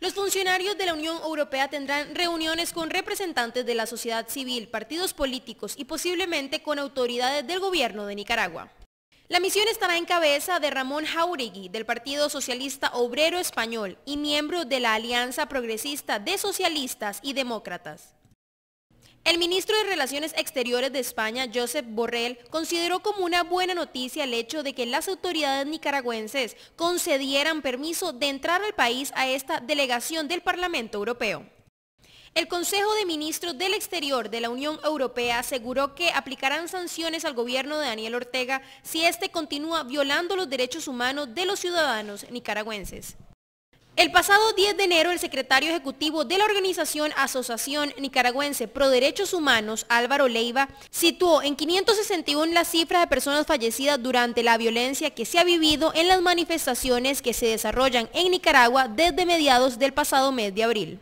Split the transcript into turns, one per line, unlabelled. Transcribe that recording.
Los funcionarios de la Unión Europea tendrán reuniones con representantes de la sociedad civil, partidos políticos y posiblemente con autoridades del gobierno de Nicaragua. La misión estará en cabeza de Ramón Jauregui, del Partido Socialista Obrero Español y miembro de la Alianza Progresista de Socialistas y Demócratas. El ministro de Relaciones Exteriores de España, Josep Borrell, consideró como una buena noticia el hecho de que las autoridades nicaragüenses concedieran permiso de entrar al país a esta delegación del Parlamento Europeo. El Consejo de Ministros del Exterior de la Unión Europea aseguró que aplicarán sanciones al gobierno de Daniel Ortega si éste continúa violando los derechos humanos de los ciudadanos nicaragüenses. El pasado 10 de enero, el secretario ejecutivo de la organización Asociación Nicaragüense Pro Derechos Humanos, Álvaro Leiva, situó en 561 la cifra de personas fallecidas durante la violencia que se ha vivido en las manifestaciones que se desarrollan en Nicaragua desde mediados del pasado mes de abril.